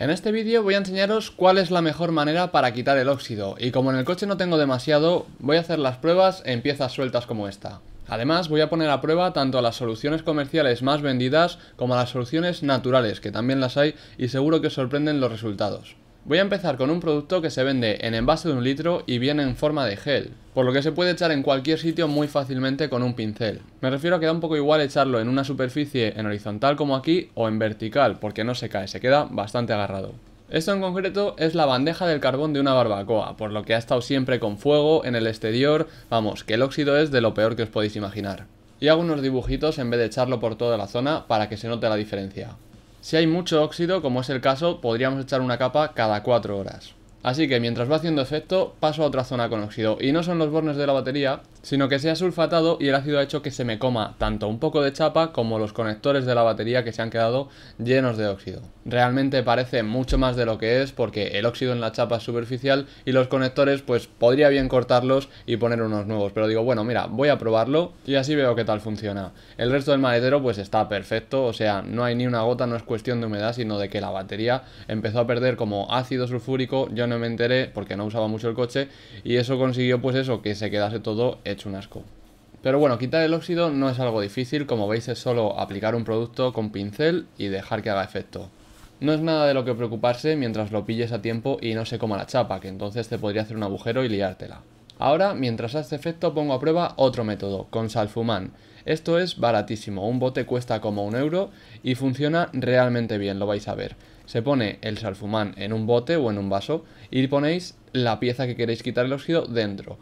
En este vídeo voy a enseñaros cuál es la mejor manera para quitar el óxido y como en el coche no tengo demasiado, voy a hacer las pruebas en piezas sueltas como esta. Además voy a poner a prueba tanto las soluciones comerciales más vendidas como a las soluciones naturales, que también las hay y seguro que os sorprenden los resultados. Voy a empezar con un producto que se vende en envase de un litro y viene en forma de gel, por lo que se puede echar en cualquier sitio muy fácilmente con un pincel. Me refiero a que da un poco igual echarlo en una superficie en horizontal como aquí o en vertical, porque no se cae, se queda bastante agarrado. Esto en concreto es la bandeja del carbón de una barbacoa, por lo que ha estado siempre con fuego, en el exterior, vamos, que el óxido es de lo peor que os podéis imaginar. Y hago unos dibujitos en vez de echarlo por toda la zona para que se note la diferencia. Si hay mucho óxido, como es el caso, podríamos echar una capa cada 4 horas. Así que mientras va haciendo efecto, paso a otra zona con óxido. Y no son los bornes de la batería, sino que se ha sulfatado y el ácido ha hecho que se me coma tanto un poco de chapa como los conectores de la batería que se han quedado llenos de óxido. Realmente parece mucho más de lo que es porque el óxido en la chapa es superficial y los conectores pues podría bien cortarlos y poner unos nuevos, pero digo bueno mira voy a probarlo y así veo qué tal funciona. El resto del maletero pues está perfecto, o sea no hay ni una gota, no es cuestión de humedad sino de que la batería empezó a perder como ácido sulfúrico, yo no me enteré porque no usaba mucho el coche y eso consiguió pues eso que se quedase todo hecho un asco. Pero bueno, quitar el óxido no es algo difícil, como veis es solo aplicar un producto con pincel y dejar que haga efecto. No es nada de lo que preocuparse mientras lo pilles a tiempo y no se coma la chapa, que entonces te podría hacer un agujero y liártela. Ahora, mientras hace efecto, pongo a prueba otro método, con salfumán. Esto es baratísimo, un bote cuesta como un euro y funciona realmente bien, lo vais a ver. Se pone el salfumán en un bote o en un vaso y ponéis la pieza que queréis quitar el óxido dentro.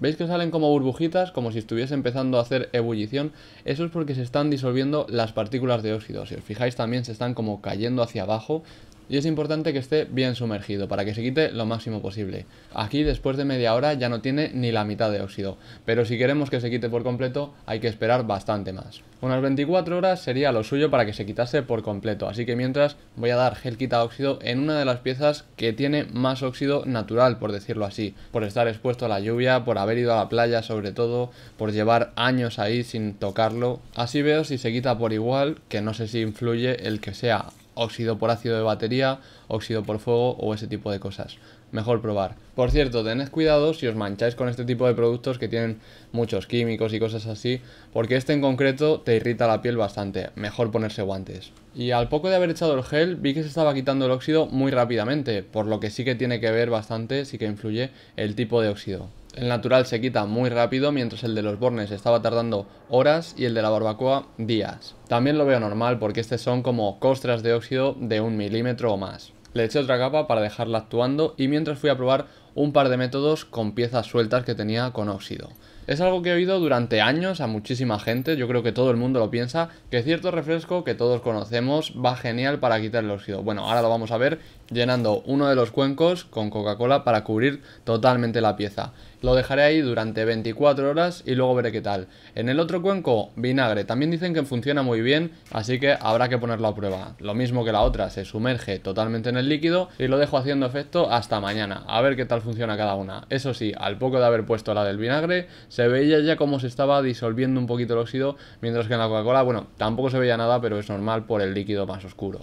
¿Veis que salen como burbujitas, como si estuviese empezando a hacer ebullición? Eso es porque se están disolviendo las partículas de óxido. Si os fijáis también se están como cayendo hacia abajo, y es importante que esté bien sumergido para que se quite lo máximo posible. Aquí después de media hora ya no tiene ni la mitad de óxido, pero si queremos que se quite por completo hay que esperar bastante más. Unas 24 horas sería lo suyo para que se quitase por completo, así que mientras voy a dar gel quita óxido en una de las piezas que tiene más óxido natural, por decirlo así, por estar expuesto a la lluvia, por haber ido a la playa sobre todo, por llevar años ahí sin tocarlo. Así veo si se quita por igual, que no sé si influye el que sea óxido por ácido de batería, óxido por fuego o ese tipo de cosas. Mejor probar. Por cierto, tened cuidado si os mancháis con este tipo de productos que tienen muchos químicos y cosas así, porque este en concreto te irrita la piel bastante. Mejor ponerse guantes. Y al poco de haber echado el gel, vi que se estaba quitando el óxido muy rápidamente, por lo que sí que tiene que ver bastante, sí que influye el tipo de óxido. El natural se quita muy rápido, mientras el de los bornes estaba tardando horas y el de la barbacoa días. También lo veo normal porque estos son como costras de óxido de un milímetro o más. Le eché otra capa para dejarla actuando y mientras fui a probar un par de métodos con piezas sueltas que tenía con óxido. Es algo que he oído durante años a muchísima gente, yo creo que todo el mundo lo piensa, que cierto refresco que todos conocemos va genial para quitar el óxido. Bueno, ahora lo vamos a ver llenando uno de los cuencos con Coca-Cola para cubrir totalmente la pieza. Lo dejaré ahí durante 24 horas y luego veré qué tal. En el otro cuenco, vinagre. También dicen que funciona muy bien, así que habrá que ponerlo a prueba. Lo mismo que la otra, se sumerge totalmente en el líquido y lo dejo haciendo efecto hasta mañana, a ver qué tal funciona cada una. Eso sí, al poco de haber puesto la del vinagre, se veía ya cómo se estaba disolviendo un poquito el óxido, mientras que en la Coca-Cola, bueno, tampoco se veía nada, pero es normal por el líquido más oscuro.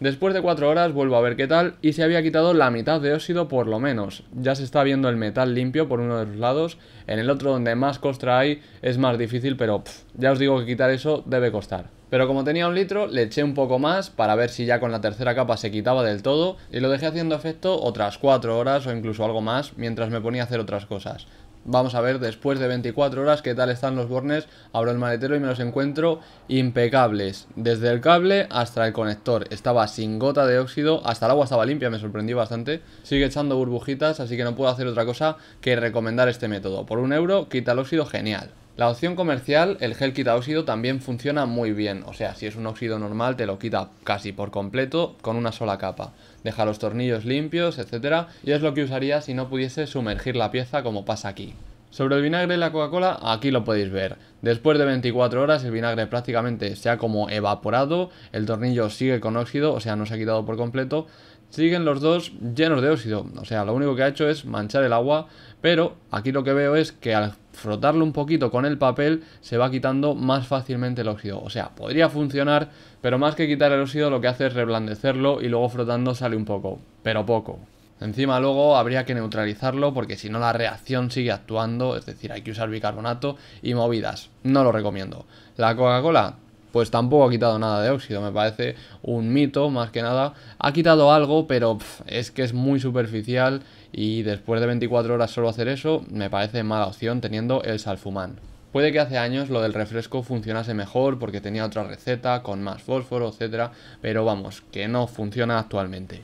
Después de 4 horas vuelvo a ver qué tal y se había quitado la mitad de óxido por lo menos. Ya se está viendo el metal limpio por uno de los lados, en el otro donde más costra hay es más difícil, pero ya os digo que quitar eso debe costar. Pero como tenía un litro, le eché un poco más para ver si ya con la tercera capa se quitaba del todo y lo dejé haciendo efecto otras 4 horas o incluso algo más mientras me ponía a hacer otras cosas. Vamos a ver después de 24 horas qué tal están los bornes. Abro el maletero y me los encuentro impecables. Desde el cable hasta el conector. Estaba sin gota de óxido. Hasta el agua estaba limpia, me sorprendí bastante. Sigue echando burbujitas, así que no puedo hacer otra cosa que recomendar este método. Por un euro quita el óxido, genial. La opción comercial, el gel quita óxido, también funciona muy bien. O sea, si es un óxido normal, te lo quita casi por completo con una sola capa. Deja los tornillos limpios, etc. Y es lo que usaría si no pudiese sumergir la pieza como pasa aquí. Sobre el vinagre y la Coca-Cola, aquí lo podéis ver. Después de 24 horas el vinagre prácticamente se ha como evaporado, el tornillo sigue con óxido, o sea no se ha quitado por completo, siguen los dos llenos de óxido. O sea, lo único que ha hecho es manchar el agua, pero aquí lo que veo es que al frotarlo un poquito con el papel se va quitando más fácilmente el óxido. O sea, podría funcionar, pero más que quitar el óxido lo que hace es reblandecerlo y luego frotando sale un poco, pero poco. Encima luego habría que neutralizarlo porque si no la reacción sigue actuando, es decir, hay que usar bicarbonato y movidas. No lo recomiendo. La Coca-Cola pues tampoco ha quitado nada de óxido, me parece un mito más que nada. Ha quitado algo, pero es que es muy superficial y después de 24 horas solo hacer eso, me parece mala opción teniendo el salfumán. Puede que hace años lo del refresco funcionase mejor porque tenía otra receta con más fósforo, etcétera, pero vamos, que no funciona actualmente.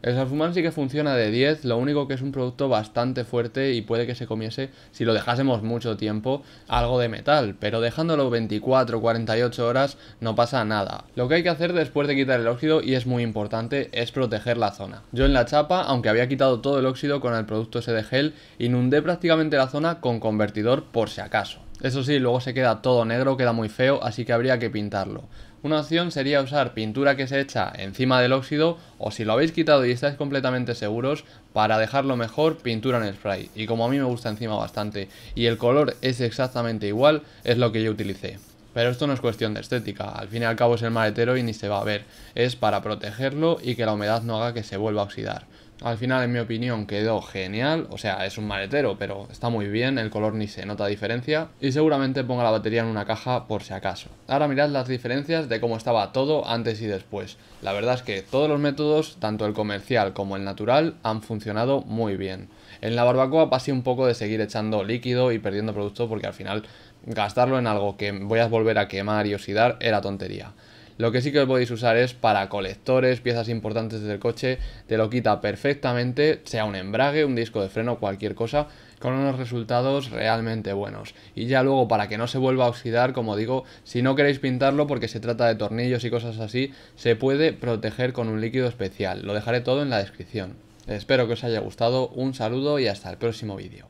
El salfumán sí que funciona de 10, lo único que es un producto bastante fuerte y puede que se comiese, si lo dejásemos mucho tiempo, algo de metal, pero dejándolo 24 48 horas no pasa nada. Lo que hay que hacer después de quitar el óxido, y es muy importante, es proteger la zona. Yo en la chapa, aunque había quitado todo el óxido con el producto ese de gel, inundé prácticamente la zona con convertidor por si acaso. Eso sí, luego se queda todo negro, queda muy feo, así que habría que pintarlo. Una opción sería usar pintura que se echa encima del óxido o si lo habéis quitado y estáis completamente seguros, para dejarlo mejor, pintura en spray. Y como a mí me gusta encima bastante y el color es exactamente igual, es lo que yo utilicé. Pero esto no es cuestión de estética, al fin y al cabo es el maletero y ni se va a ver, es para protegerlo y que la humedad no haga que se vuelva a oxidar. Al final, en mi opinión, quedó genial. O sea, es un maletero, pero está muy bien. El color ni se nota diferencia. Y seguramente ponga la batería en una caja por si acaso. Ahora mirad las diferencias de cómo estaba todo antes y después. La verdad es que todos los métodos, tanto el comercial como el natural, han funcionado muy bien. En la barbacoa pasé un poco de seguir echando líquido y perdiendo producto porque al final gastarlo en algo que voy a volver a quemar y oxidar era tontería. Lo que sí que podéis usar es para colectores, piezas importantes del coche, te lo quita perfectamente, sea un embrague, un disco de freno, cualquier cosa, con unos resultados realmente buenos. Y ya luego, para que no se vuelva a oxidar, como digo, si no queréis pintarlo porque se trata de tornillos y cosas así, se puede proteger con un líquido especial. Lo dejaré todo en la descripción. Espero que os haya gustado, un saludo y hasta el próximo vídeo.